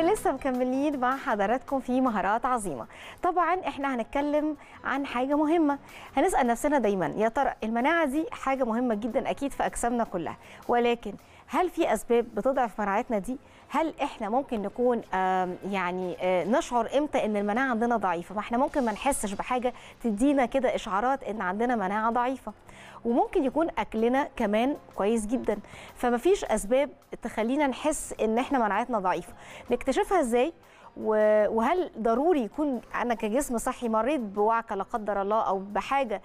ولسه مكملين مع حضراتكم في مهارات عظيمه طبعا احنا هنتكلم عن حاجه مهمه هنسال نفسنا دايما يا ترى المناعه دي حاجه مهمه جدا اكيد في اجسامنا كلها ولكن هل في اسباب بتضعف مناعتنا دي هل احنا ممكن نكون يعني آه، نشعر امتى ان المناعه عندنا ضعيفه ما احنا ممكن ما نحسش بحاجه تدينا كده اشعارات ان عندنا مناعه ضعيفه وممكن يكون اكلنا كمان كويس جدا فمفيش اسباب تخلينا نحس ان احنا مناعتنا ضعيفه نكتشفها ازاي وهل ضروري يكون انا كجسم صحي مريت بوعكه لا قدر الله او بحاجه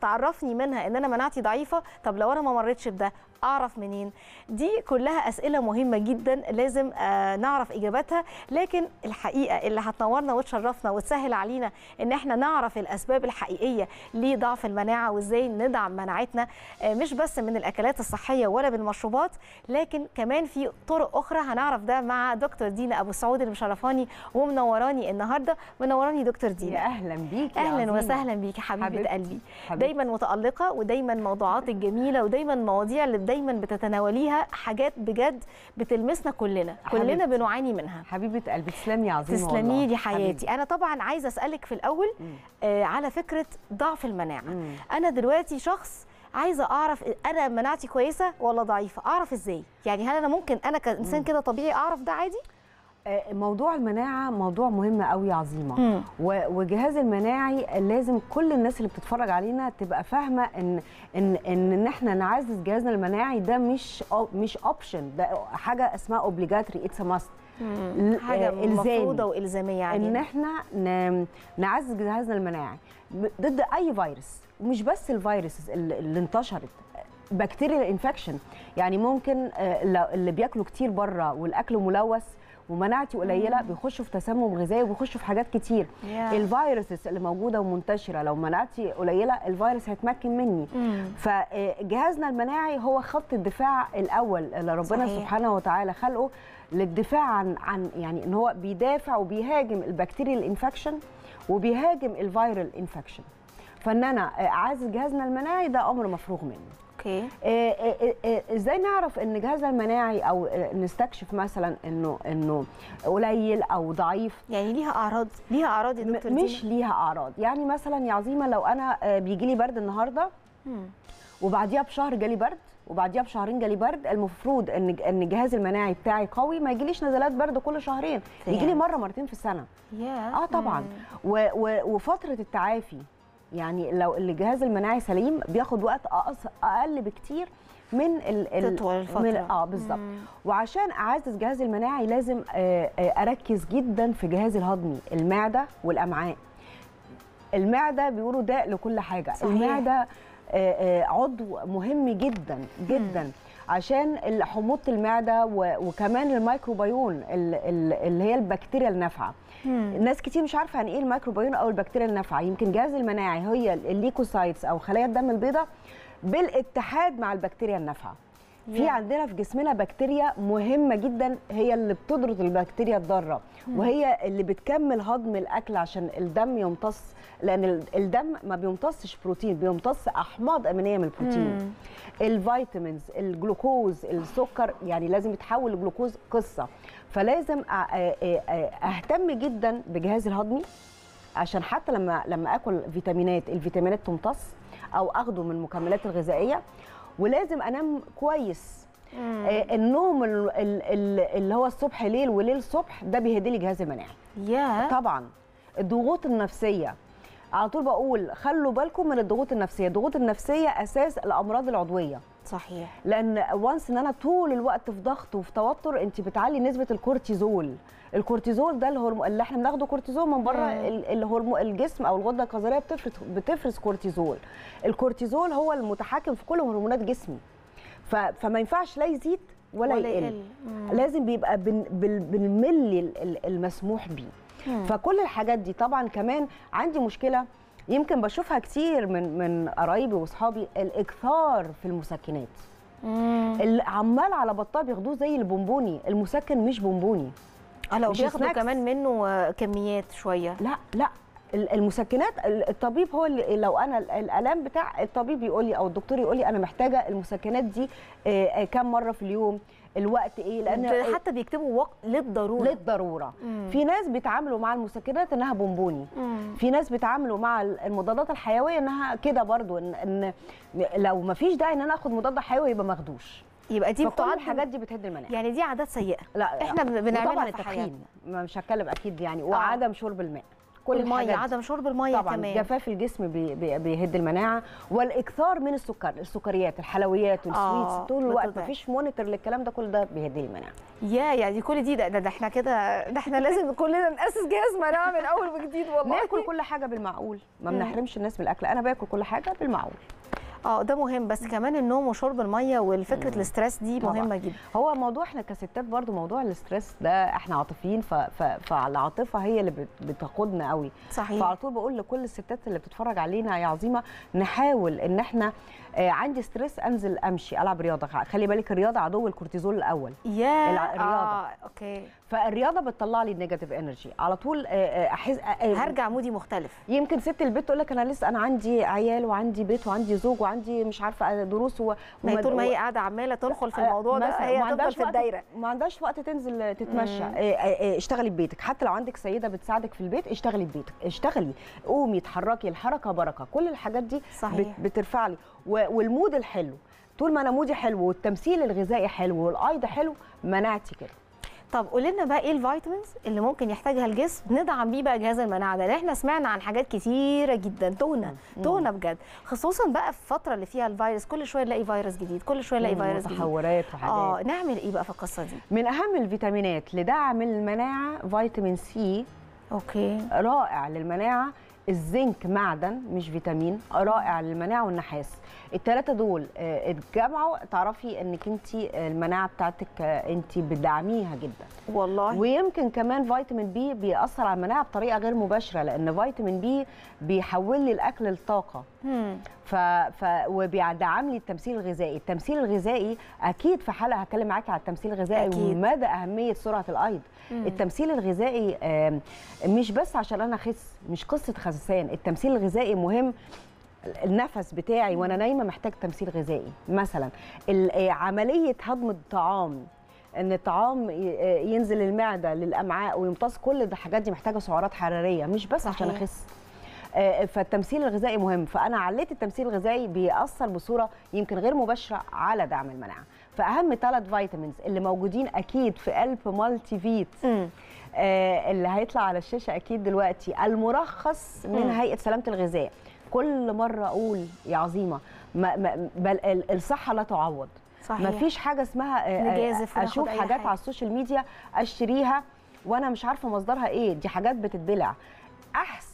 تعرفني منها ان انا مناعتي ضعيفه طب لو انا ما مريتش بده اعرف منين دي كلها اسئله مهمه جدا لازم آه، نعرف اجاباتها لكن الحقيقه اللي هتنورنا وتشرفنا وتسهل علينا ان احنا نعرف الاسباب الحقيقيه لضعف المناعه وازاي ندعم مناعتنا آه، مش بس من الاكلات الصحيه ولا بالمشروبات لكن كمان في طرق اخرى هنعرف ده مع دكتور دينا ابو سعود اللي مشرفاني ومنوراني النهارده منوراني دكتور دينا اهلا بيكي اهلا عظيمة. وسهلا بيكي حبيبه قلبي حبيب. دايما متالقه ودايما موضوعاتك جميله ودايما مواضيع اللي دايما بتتناوليها حاجات بجد بتلمسنا كلنا حبيبتي. كلنا بنعاني منها حبيبه قلبي تسلمي عظيمه تسلمي لي حياتي حبيبت. انا طبعا عايزه اسالك في الاول آه على فكره ضعف المناعه مم. انا دلوقتي شخص عايزه اعرف انا مناعتي كويسه ولا ضعيفه اعرف ازاي يعني هل انا ممكن انا كانسان كده طبيعي اعرف ده عادي آه، موضوع المناعه موضوع مهم قوي عظيمه مم. وجهاز المناعي لازم كل الناس اللي بتتفرج علينا تبقى فاهمه ان ان ان, إن احنا نعزز جهازنا المناعي ده مش مش اوبشن ده حاجه اسمها اوبليجاتري اتس ماست حاجه آه، مفروضه والزاميه يعني ان احنا نعزز جهازنا المناعي ضد اي فيروس ومش بس الفيروس اللي انتشرت بكتيريا انفكشن يعني ممكن آه، اللي بياكلوا كتير بره والاكل ملوث ومناعتي قليله بيخشوا في تسمم غذائي وبيخشوا في حاجات كتير yeah. الفيروسز اللي موجوده ومنتشره لو مناعتي قليله الفيروس هيتمكن مني mm. فجهازنا آه، المناعي هو خط الدفاع الاول اللي ربنا صحيح. سبحانه وتعالى خلقه للدفاع عن عن يعني ان هو بيدافع وبيهاجم البكتيريا الانفكشن وبيهاجم الفيرال انفكشن فان انا آه، اعزز جهازنا المناعي ده امر مفروغ منه اوكي إيه، إيه، إيه، ازاي نعرف ان جهاز المناعي او نستكشف مثلا انه انه قليل او ضعيف يعني ليها اعراض ليها اعراض يا دكتور مش ليها اعراض يعني مثلا يا عظيمه لو انا آه، بيجي لي برد النهارده وبعديها بشهر جالي برد وبعديها بشهرين جالي برد المفروض ان ان الجهاز المناعي بتاعي قوي ما يجيليش نزلات برد كل شهرين يجي لي مره مرتين في السنه اه طبعا و وفتره التعافي يعني لو الجهاز المناعي سليم بياخد وقت اقل بكتير من ال تطول الفتره من اه بالظبط وعشان اعزز جهازي المناعي لازم آه، آه، اركز جدا في جهازي الهضمي المعده والامعاء المعده بيقولوا داء لكل حاجه صحيح. المعده آه، عضو مهم جدا جدا مم. عشان حموضه المعده وكمان الميكروبيون اللي هي البكتيريا النافعه ناس كتير مش عارفه عن يعني ايه الميكروبيون او البكتيريا النافعه يمكن جهاز المناعي هي الليكوسايتس او خلايا الدم البيضاء بالاتحاد مع البكتيريا النافعه في عندنا في جسمنا بكتيريا مهمه جدا هي اللي بتضرد البكتيريا الضاره وهي اللي بتكمل هضم الاكل عشان الدم يمتص لان الدم ما بيمتصش بروتين بيمتص احماض امينيه من البروتين الفيتامينز الجلوكوز السكر يعني لازم يتحول لجلوكوز قصه فلازم اهتم جدا بجهازي الهضمي عشان حتى لما لما اكل فيتامينات الفيتامينات تمتص او اخده من المكملات الغذائيه ولازم انام كويس آه النوم اللي هو الصبح ليل وليل صبح ده بيهدي لي جهاز المناعه yeah. طبعا الضغوط النفسيه على طول بقول خلوا بالكم من الضغوط النفسيه الضغوط النفسيه اساس الامراض العضويه صحيح لان وانس ان انا طول الوقت في ضغط وفي توتر انت بتعلي نسبه الكورتيزول الكورتيزول ده الهرم اللي احنا بناخده كورتيزول من بره الهرم الجسم او الغده الكظريه بتفرز بتفرز كورتيزول الكورتيزول هو المتحكم في كل هرمونات جسمي ف... فما ينفعش لا يزيد ولا, ولا يقل لازم بيبقى بن... بال... بالملي المسموح بيه فكل الحاجات دي طبعا كمان عندي مشكله يمكن بشوفها كتير من من قرايبي واصحابي الاكثار في المسكنات اللي عمال على بطال بياخدوه زي البونبوني المسكن مش بونبوني اه لو بياخدوا كمان منه آه، كميات شويه لا لا المسكنات الطبيب هو اللي لو انا الالام بتاع الطبيب يقول لي او الدكتور يقول لي انا محتاجه المسكنات دي آه، آه، كم مره في اليوم الوقت ايه لان حتى بيكتبوا وقت للضروره للضروره مم. في ناس بيتعاملوا مع المسكنات انها بونبوني مم. في ناس بيتعاملوا مع المضادات الحيويه انها كده برضو ان, إن لو ما فيش داعي ان انا اخد مضاد حيوي يبقى مخدوش يبقى دي بتعد الحاجات دي بتهد المناعه يعني دي عادات سيئه لا احنا بنعملها في حياتنا مش هتكلم اكيد يعني آه. وعدم شرب الماء كل الميه عدم شرب الميه طبعا كمان جفاف الجسم بيهد المناعه والاكثار من السكر السكريات الحلويات السويتس آه طول الوقت مفيش مونيتور للكلام ده كل ده بيهد المناعه يا يعني كل دي ده, ده احنا كده ده احنا لازم كلنا ناسس جهاز مناعه من اول وجديد والله ناكل كل حاجه بالمعقول ما بنحرمش الناس من الأكل انا باكل كل حاجه بالمعقول اه ده مهم بس كمان النوم وشرب الميه والفكره الاسترس دي مهمه جدا هو موضوع احنا كستات برضو موضوع الاسترس ده احنا عاطفيين فالعاطفه هي اللي بتقودنا قوي صحيح فعلى طول بقول لكل الستات اللي بتتفرج علينا يا عظيمه نحاول ان احنا آه عندي ستريس انزل امشي العب رياضه خلي بالك الرياضه عدو الكورتيزول الاول يا الرياضه آه. اوكي فالرياضه بتطلع لي النيجاتيف انرجي على طول آه، آه، احس آه، هرجع مودي مختلف يمكن ست البيت تقول لك انا لسه انا عندي عيال وعندي بيت وعندي زوج وعندي مش عارفه دروس و... طول ما هي قاعده عماله تدخل في الموضوع ده هي تفضل في الدايره ما عندهاش وقت تنزل تتمشى اشتغلي ببيتك حتى لو عندك سيده بتساعدك في البيت اشتغلي ببيتك اشتغلي قومي اتحركي الحركه بركه كل الحاجات دي صحيح. بترفع لي والمود الحلو طول ما انا مودي حلو والتمثيل الغذائي حلو والايض حلو مناعتي كده طب قول لنا بقى ايه الفيتامينز اللي ممكن يحتاجها الجسم ندعم بيه بقى جهاز المناعه ده لان احنا سمعنا عن حاجات كتيره جدا تهنه تهنه بجد خصوصا بقى في الفتره اللي فيها الفيروس كل شويه نلاقي فيروس جديد كل شويه نلاقي فيروس جديد تحورات وحاجات اه نعمل ايه بقى في القصه دي من اهم الفيتامينات لدعم المناعه فيتامين سي اوكي رائع للمناعه الزنك معدن مش فيتامين رائع للمناعه والنحاس الثلاثه دول آه، اتجمعوا تعرفي انك انت آه، المناعه بتاعتك آه، انت بتدعميها جدا والله ويمكن كمان فيتامين بي بيأثر على المناعه بطريقه غير مباشره لان فيتامين بي بيحول لي الاكل لطاقه ف... ف... وبيدعم لي التمثيل الغذائي التمثيل الغذائي اكيد في حلقه هتكلم معاكي على التمثيل الغذائي أكيد. ومدى اهميه سرعه الايض مم. التمثيل الغذائي مش بس عشان انا اخس مش قصه خسسان التمثيل الغذائي مهم النفس بتاعي وانا نايمه محتاج تمثيل غذائي مثلا آه، عمليه هضم الطعام ان الطعام آه، ينزل المعده للامعاء ويمتص كل الحاجات دي محتاجه سعرات حراريه مش بس صحيح. عشان اخس آه، آه، فالتمثيل الغذائي مهم فانا عليت التمثيل الغذائي بيأثر بصوره يمكن غير مباشره على دعم المناعه فاهم ثلاث فيتامينز اللي موجودين اكيد في قلب مالتي فيت آه، اللي هيطلع على الشاشه اكيد دلوقتي المرخص من هيئه سلامه الغذاء كل مره اقول يا عظيمه ما ما بل الصحه لا تعوض صحيح. مفيش حاجه اسمها آه اشوف حاجات حاجة. على السوشيال ميديا اشتريها وانا مش عارفه مصدرها ايه دي حاجات بتتبلع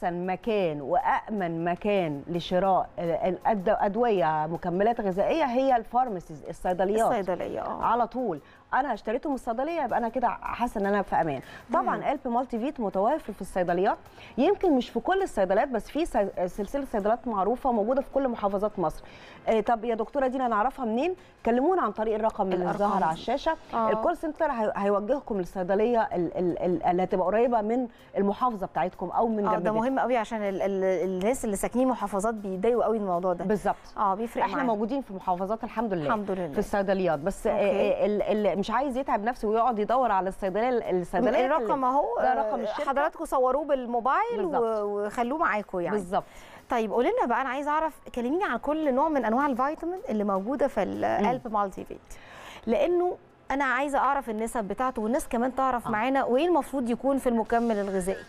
احسن مكان وامن مكان لشراء الادويه مكملات غذائيه هي الفارماسيز الصيدليات الصيدليه آه. على طول انا اشتريته من الصيدليه يبقى انا كده حاسه ان انا في امان طبعا الب مالتي فيت متوافر في الصيدليات يمكن مش في كل الصيدليات بس في سلسله صيدلات معروفه موجوده في كل محافظات مصر آه طب يا دكتوره دينا نعرفها منين كلمونا عن طريق الرقم اللي ظهر على الشاشه آه. الكول سنتر هيوجهكم للصيدليه اللي هتبقى قريبه من المحافظه بتاعتكم او من جنبك اه ده مهم قوي عشان الناس اللي ساكنين محافظات بيتضايقوا قوي الموضوع ده بالظبط اه بيفرق احنا معاي. موجودين في محافظات الحمد لله الحمد لله في الصيدليات بس آه، مش عايز يتعب نفسه ويقعد يدور على الصيدليه الصيدليه إيه الرقم اهو رقم آه، حضراتكم صوروه بالموبايل وخلوه معاكم يعني بالظبط طيب قولي لنا بقى انا عايز اعرف كلميني عن كل نوع من انواع الفيتامين اللي موجوده في القلب مالتي فيت لانه انا عايزه اعرف النسب بتاعته والناس كمان تعرف آه. معانا وايه المفروض يكون في المكمل الغذائي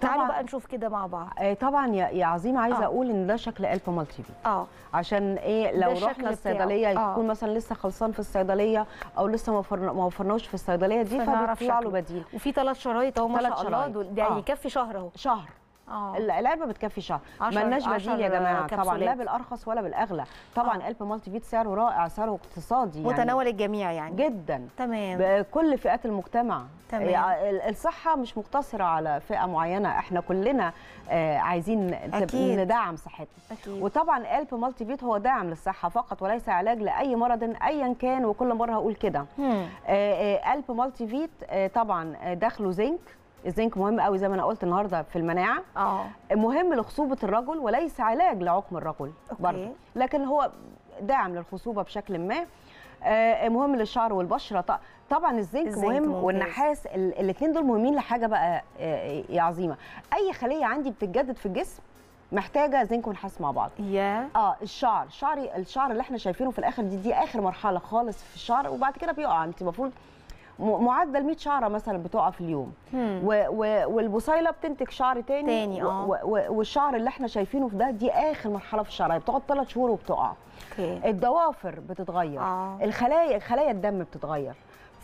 تعالوا بقى نشوف كده مع بعض آه طبعا يا عظيم عايزه آه. اقول ان ده شكل الف مالتي بي اه عشان ايه لو رحنا الصيدليه آه. يكون مثلا لسه خلصان في الصيدليه او لسه ما وفرناهوش في الصيدليه دي فبيطلع له بديل وفي ثلاث شرايط اهو ما شاء الله ده آه. يكفي شهر اهو شهر آه. العلبه بتكفي شهر لناش بديل يا جماعه كبسولات. طبعا لا بالارخص ولا بالاغلى طبعا آه. مالتي فيت سعره رائع سعره اقتصادي يعني متناول الجميع يعني جدا تمام بكل فئات المجتمع تمام الصحه مش مقتصره على فئه معينه احنا كلنا آه، عايزين أكيد. ندعم صحتنا أكيد. وطبعا قلب مالتي فيت هو داعم للصحه فقط وليس علاج لاي مرض ايا كان وكل مره هقول كده قلب آه، آه، مالتي فيت طبعا داخله زنك الزنك مهم قوي زي ما انا قلت النهارده في المناعه اه مهم لخصوبه الرجل وليس علاج لعقم الرجل برضه لكن هو داعم للخصوبه بشكل ما آه مهم للشعر والبشره طبعا الزنك, الزنك مهم ممتاز. والنحاس الاثنين دول مهمين لحاجه بقى آه، آه، يا عظيمه اي خليه عندي بتتجدد في الجسم محتاجه زنك ونحاس مع بعض يا yeah. اه الشعر شعري الشعر اللي احنا شايفينه في الاخر دي دي اخر مرحله خالص في الشعر وبعد كده بيقع انت المفروض معدل 100 شعره مثلا بتقع في اليوم و و والبصيله بتنتج شعر تاني, تاني آه. والشعر اللي احنا شايفينه في ده دي اخر مرحله في الشعر بتقعد 3 شهور وبتقع كي. الضوافر بتتغير آه. الخلايا خلايا الدم بتتغير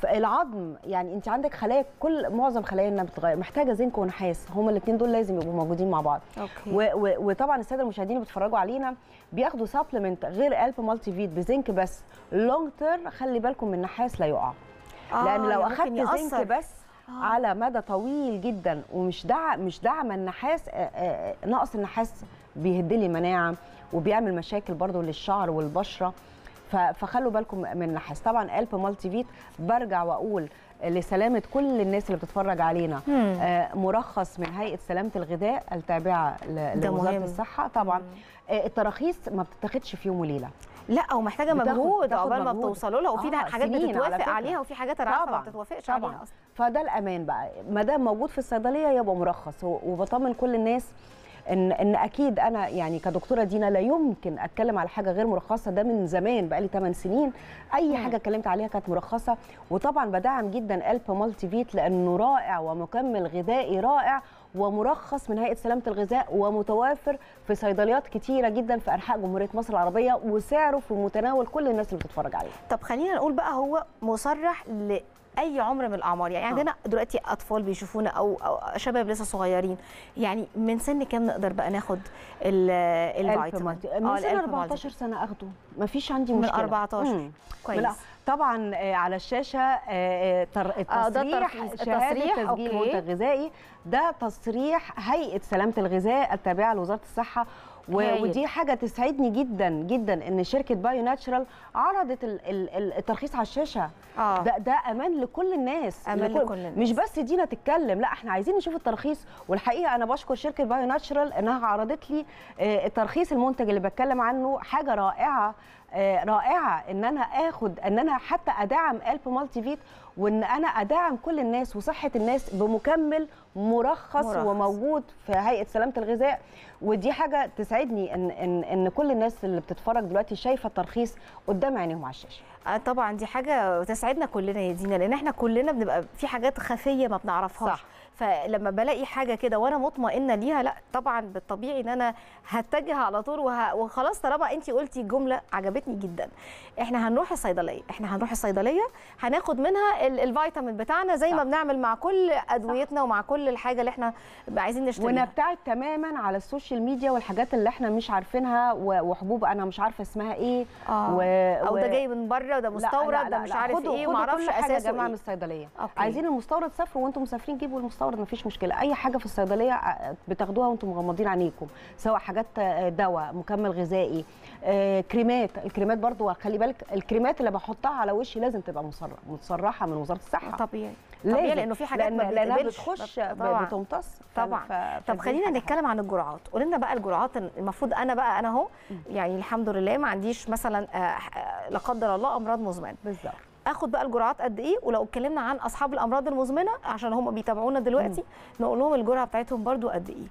العظم يعني انت عندك خلايا كل معظم خلايانا بتتغير محتاجه زنك ونحاس هما الاثنين دول لازم يبقوا موجودين مع بعض أوكي. و و وطبعا الساده المشاهدين اللي بيتفرجوا علينا بياخدوا سبلمنت غير الب مالتي فيت بزنك بس لونج تيرم خلي بالكم من النحاس لا يقع آه لان لو اخذت زنك بس آه. على مدى طويل جدا ومش دع مش دعم النحاس آه، آه، آه، نقص النحاس بيهدلي لي مناعه وبيعمل مشاكل برضو للشعر والبشره فخلوا بالكم من النحاس طبعا الب مالتي فيت برجع واقول لسلامه كل الناس اللي بتتفرج علينا آه، مرخص من هيئه سلامه الغذاء التابعه لوزاره الصحه طبعا آه، التراخيص ما بتتاخدش في يوم وليله لا ومحتاجه مجهود عقبال ما بتوصلوا لها وفي آه حاجات بتتوافق عليها وفي حاجات انا ما بتتوافقش عليها اصلا فده الامان بقى ما دام موجود في الصيدليه يبقى مرخص وبطمن كل الناس ان ان اكيد انا يعني كدكتوره دينا لا يمكن اتكلم على حاجه غير مرخصه ده من زمان بقى لي 8 سنين اي حاجه اتكلمت عليها كانت مرخصه وطبعا بدعم جدا الب مالتي فيت لانه رائع ومكمل غذائي رائع ومرخص من هيئه سلامه الغذاء ومتوافر في صيدليات كتيره جدا في انحاء جمهوريه مصر العربيه وسعره في متناول كل الناس اللي بتتفرج عليه طب خلينا نقول بقى هو مصرح ل اي عمر من الاعمار يعني آه. عندنا دلوقتي اطفال بيشوفونا أو, او شباب لسه صغيرين يعني من سن كام نقدر بقى ناخد الفيتامين من آه، سن 14 سنه اخده مفيش عندي مشكله من 14 كويس طبعا آه، على الشاشه آه، آه، التصريح تصريح تسجيل الغذائي ده تصريح هيئه سلامه الغذاء التابعه لوزاره الصحه و... ودي حاجه تسعدني جدا جدا ان شركه بايو ناتشرال عرضت الترخيص على الشاشه آه. ده ده امان لكل الناس امان لكل, لكل الناس. مش بس دينا تتكلم لا احنا عايزين نشوف الترخيص والحقيقه انا بشكر شركه بايو ناتشرال انها عرضت لي آه، ترخيص المنتج اللي بتكلم عنه حاجه رائعه آه، رائعه ان انا اخد ان انا حتى ادعم الب مالتي فيت وان انا ادعم كل الناس وصحه الناس بمكمل مرخص, مرخص. وموجود في هيئه سلامه الغذاء ودي حاجه تسعدني ان ان ان كل الناس اللي بتتفرج دلوقتي شايفه الترخيص قدام عينيهم على الشاشه آه طبعا دي حاجه تسعدنا كلنا يا دينا لان احنا كلنا بنبقى في حاجات خفيه ما بنعرفهاش صح. فلما بلاقي حاجه كده وانا مطمئنه ليها لا طبعا بالطبيعي ان انا هتجه على طول وه... وخلاص طالما انت قلتي جمله عجبتني جدا احنا هنروح الصيدليه احنا هنروح الصيدليه هناخد منها ال... الفيتامين بتاعنا زي ما بنعمل مع كل ادويتنا ومع كل الحاجه اللي احنا عايزين نشتريها ونبتعد تماما على السوشيال ميديا والحاجات اللي احنا مش عارفينها وحبوب انا مش عارفه اسمها ايه آه. و... او ده جاي من بره وده مستورد لا مش لا ده مش عارف ايه ومعرفش اساسه يا جماعه إيه. من الصيدليه أوكي. عايزين المستورد سافروا وانتم مسافرين جيبوا المستورد اتصور مفيش مشكله اي حاجه في الصيدليه آه، بتاخدوها وانتم مغمضين عينيكم سواء حاجات آه، دواء مكمل غذائي آه، كريمات الكريمات برضو خلي بالك الكريمات اللي بحطها على وشي لازم تبقى مصرحه من وزاره الصحه طبيعي طبيعي لانه في حاجات لأن ما لأنها بتخش بتمتص طبعا ف... طب خلينا نتكلم عن الجرعات قول لنا بقى الجرعات المفروض انا بقى انا اهو يعني الحمد لله ما عنديش مثلا لا قدر الله امراض مزمنه بالظبط اخد بقى الجرعات قد ايه ولو اتكلمنا عن اصحاب الامراض المزمنه عشان هم بيتابعونا دلوقتي نقول لهم الجرعه بتاعتهم برده قد ايه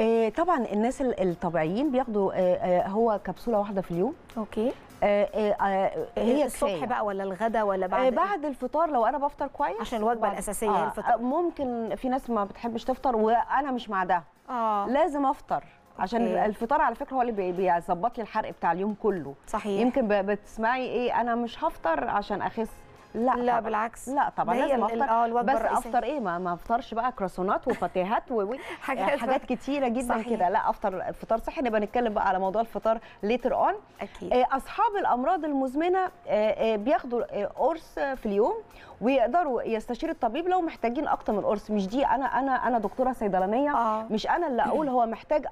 آه، طبعا الناس الطبيعيين بياخدوا آه، آه، هو كبسوله واحده في اليوم اوكي هي الصبح كفاية. بقى ولا الغدا ولا بعد بعد إيه؟ الفطار لو انا بفطر كويس عشان الوجبه الاساسيه آه الفطار ممكن في ناس ما بتحبش تفطر وانا مش مع ده آه لازم افطر عشان إيه. الفطار على فكره هو اللي بيظبط لي الحرق بتاع اليوم كله صحيح يمكن بتسمعي ايه انا مش هفطر عشان اخس لا لا طبعًا. بالعكس لا طبعا لازم افطر آه، بس الرئيسي. افطر ايه ما, ما افطرش بقى كراسونات وفاتيهات وحاجات يعني حاجات, حاجات كتيره جدا كده لا افطر فطار صحي نبقى نتكلم بقى على موضوع الفطار ليتر اون اكيد آه، اصحاب الامراض المزمنه آه، بياخدوا قرص في اليوم ويقدروا يستشير الطبيب لو محتاجين اكتر من قرص مش دي انا انا انا دكتوره صيدلانيه آه. مش انا اللي اقول هو محتاج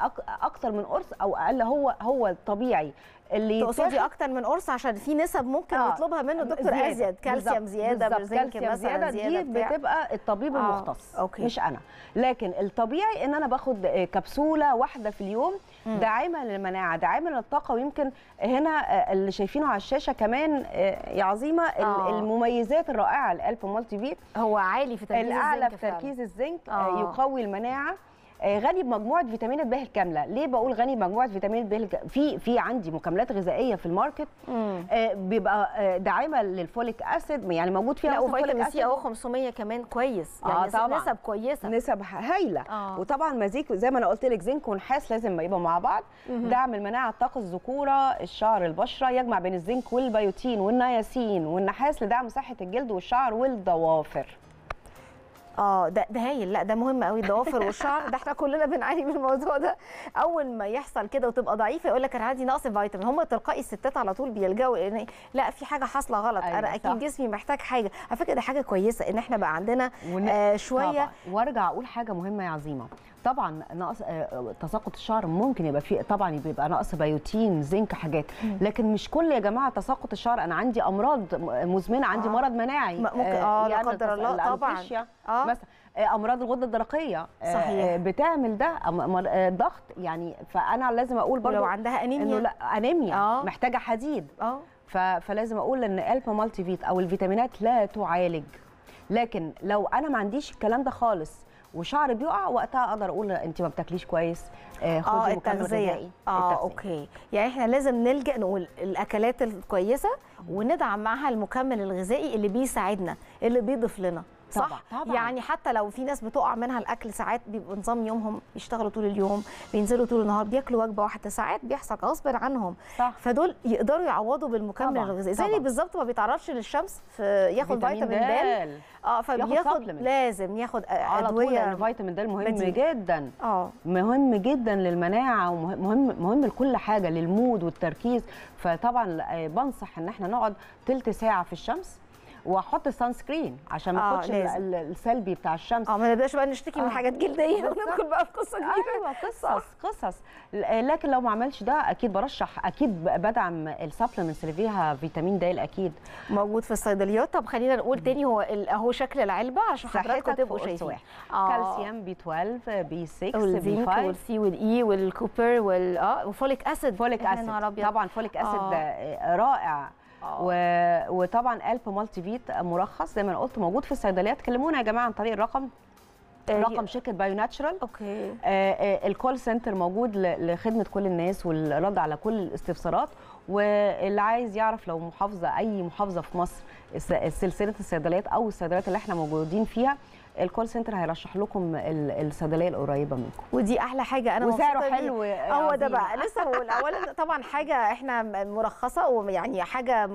اكتر من قرص او اقل هو هو طبيعي اللي تقصدي اكتر من قرص عشان في نسب ممكن آه يطلبها منه الدكتور زيادة. ازيد كالسيوم زياده برزنك مثلا زياده, زيادة دي بتاع. بتبقى الطبيب آه. المختص أوكي. مش انا لكن الطبيعي ان انا باخد كبسوله واحده في اليوم داعمه للمناعه داعمه للطاقه ويمكن هنا آه، اللي شايفينه على الشاشه كمان آه، يا عظيمه آه. المميزات الرائعه لالف مالتي بي هو عالي في تركيز الزنك الاعلى في تركيز الزنك آه. آه. يقوي المناعه آه، غني بمجموعه فيتامينات ب الكامله ليه بقول غني بمجموعه فيتامينات ب في في عندي مكملات غذائيه في الماركت آه، بيبقى آه، داعمه للفوليك اسيد يعني موجود فيها فيتامين سي او 500 كمان كويس يعني آه طبعًا. نسب كويسه نسب هايله آه. وطبعا مزيك زي ما انا قلت لك زنك ونحاس لازم يبقوا مع بعض مم. دعم المناعه الطاقة الذكوره الشعر البشره يجمع بين الزنك والبيوتين والنياسين والنحاس لدعم صحه الجلد والشعر والضوافر اه ده ده هايل لا ده مهم قوي الضوافر والشعر ده احنا كلنا بنعاني من الموضوع ده اول ما يحصل كده وتبقى ضعيفه يقول لك انا عندي نقص فيتامين هم تلقائي الستات على طول بيلجأوا لان لا في حاجه حاصله غلط أيوة انا اكيد صح. جسمي محتاج حاجه على فكره ده حاجه كويسه ان احنا بقى عندنا ون... آه شويه طبعا. وارجع اقول حاجه مهمه يا عظيمه طبعا نقص آه، تساقط الشعر ممكن يبقى فيه طبعا بيبقى نقص بيوتين زنك حاجات لكن مش كل يا جماعه تساقط الشعر انا عندي امراض مزمنه عندي آه. مرض مناعي ممكن اه, آه، لا يعني قدر الله طبعا آه. مثلا آه، امراض الغده الدرقيه صحيح بتعمل ده ضغط يعني فانا لازم اقول برضو لو عندها انيميا انه لا انيميا آه. محتاجه حديد اه فلازم اقول ان الفا مالتي فيت او الفيتامينات لا تعالج لكن لو انا ما عنديش الكلام ده خالص وشعر بيقع وقتها اقدر اقول انت ما بتاكليش كويس آه, آه، التغذيه اه اوكي يعني احنا لازم نلجا نقول الاكلات الكويسه وندعم معها المكمل الغذائي اللي بيساعدنا اللي بيضيف لنا صح طبعا. طبعا. يعني حتى لو في ناس بتقع منها الاكل ساعات بيبقى نظام يومهم بيشتغلوا طول اليوم بينزلوا طول النهار بياكلوا وجبه واحده ساعات بيحصل غصب عنهم صح. فدول يقدروا يعوضوا بالمكمل الغذائي زي بالظبط ما بيتعرضش للشمس ياخد فيتامين د اه فبياخد لازم ياخد ادويه على طول فيتامين د مهم بديل. جدا اه مهم جدا للمناعه ومهم مهم لكل حاجه للمود والتركيز فطبعا آه، بنصح ان احنا نقعد تلت ساعه في الشمس واحط السان سكرين عشان ما آه، اخدش آه السلبي بتاع الشمس اه ما نبداش بقى نشتكي آه. من حاجات جلديه وندخل بقى في قصه أيوة، كبيره ايوه قصص قصص لكن لو ما عملش ده اكيد برشح اكيد بدعم السبلمنتس اللي فيها فيتامين د اكيد موجود في الصيدليات طب خلينا نقول تاني هو اهو شكل العلبه عشان حضراتكم تبقوا شايفين آه. كالسيوم بي 12 بي 6 بي 5 والسي والاي والكوبر وال اه وفوليك اسيد فوليك اسيد طبعا فوليك اسيد آه. رائع آه. و... وطبعا الب مالتي فيت مرخص زي ما انا قلت موجود في الصيدليات كلمونا يا جماعه عن طريق الرقم آه، رقم شركه بايو ناتشرال اوكي آه, آه، الكول سنتر موجود لخدمه كل الناس والرد على كل الاستفسارات واللي عايز يعرف لو محافظه اي محافظه في مصر سلسله الصيدليات او الصيدليات اللي احنا موجودين فيها الكول سنتر هيرشح لكم الصيدليه القريبه منكم ودي احلى حاجه انا وسعره حلو هو ده بقى لسه بقول اولا طبعا حاجه احنا مرخصه ويعني حاجه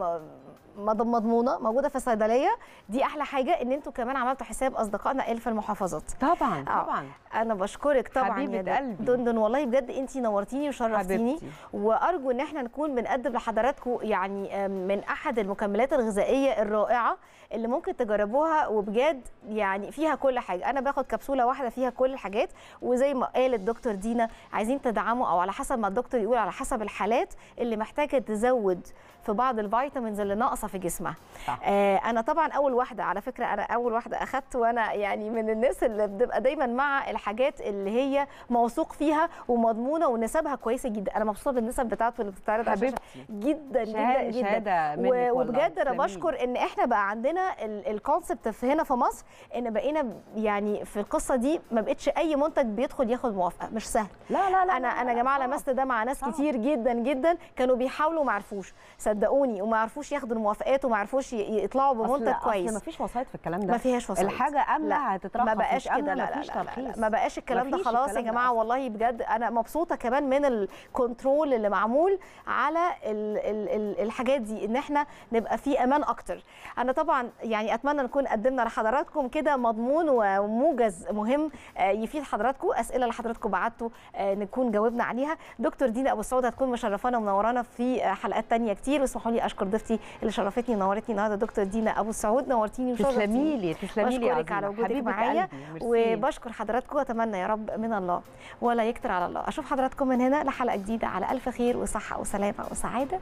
مضمونه موجوده في الصيدليه دي احلى حاجه ان انتوا كمان عملتوا حساب اصدقائنا الف المحافظات طبعا آه، طبعا انا بشكرك طبعا حبيبه قلبي دندن والله بجد انت نورتيني وشرفتيني وارجو ان احنا نكون بنقدم لحضراتكم يعني من احد المكملات الغذائيه الرائعه اللي ممكن تجربوها وبجد يعني فيها كل حاجه انا باخد كبسوله واحده فيها كل الحاجات وزي ما قال الدكتور دينا عايزين تدعمه او على حسب ما الدكتور يقول على حسب الحالات اللي محتاجه تزود في بعض الفيتامينز اللي ناقصه في جسمها صح. آه انا طبعا اول واحده على فكره انا اول واحده اخذت وانا يعني من الناس اللي بتبقى دايما مع الحاجات اللي هي موثوق فيها ومضمونه ونسبها كويسه جدا انا مبسوطه بالنسب بتاعته اللي بتتعرض على جدا جدا جدا وبجد انا بشكر ان احنا بقى عندنا الكونسبت هنا في مصر ان بقينا يعني في القصه دي ما بقتش اي منتج بيدخل ياخد موافقه مش سهل لا لا لا انا لا لا انا يا جماعه لمست ده مع ناس صح. كتير جدا جدا كانوا بيحاولوا ما عرفوش صدقوني وما عرفوش ياخدوا الموافقات وما عرفوش يطلعوا بمنتج كويس ما فيش وسايط في الكلام ده ما فيهاش وسايط الحاجه امنه هتترفع ما بقاش كده لا لا, لا, لا, ما بقاش الكلام ده خلاص يا جماعه والله بجد انا مبسوطه كمان من الكنترول اللي معمول على الـ الـ الـ الحاجات دي ان احنا نبقى في امان اكتر انا طبعا يعني اتمنى نكون قدمنا لحضراتكم كده مضمون وموجز مهم آه، يفيد حضراتكم اسئله اللي حضراتكم بعتوا آه، نكون جاوبنا عليها دكتور دينا ابو سعود هتكون مشرفانا ومنورانا في آه، حلقات تانية كتير كتير واسمحوا لي اشكر ضيفتي اللي شرفتني ونورتني النهارده دكتور دينا ابو السعود نورتيني وشرفتيني تسلمي لي تسلمي لي بشكرك على وجودك معايا وبشكر حضراتكم واتمنى يا رب من الله ولا يكتر على الله اشوف حضراتكم من هنا لحلقه جديده على الف خير وصحه وسلامه وسعاده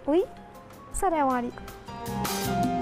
وسلام عليكم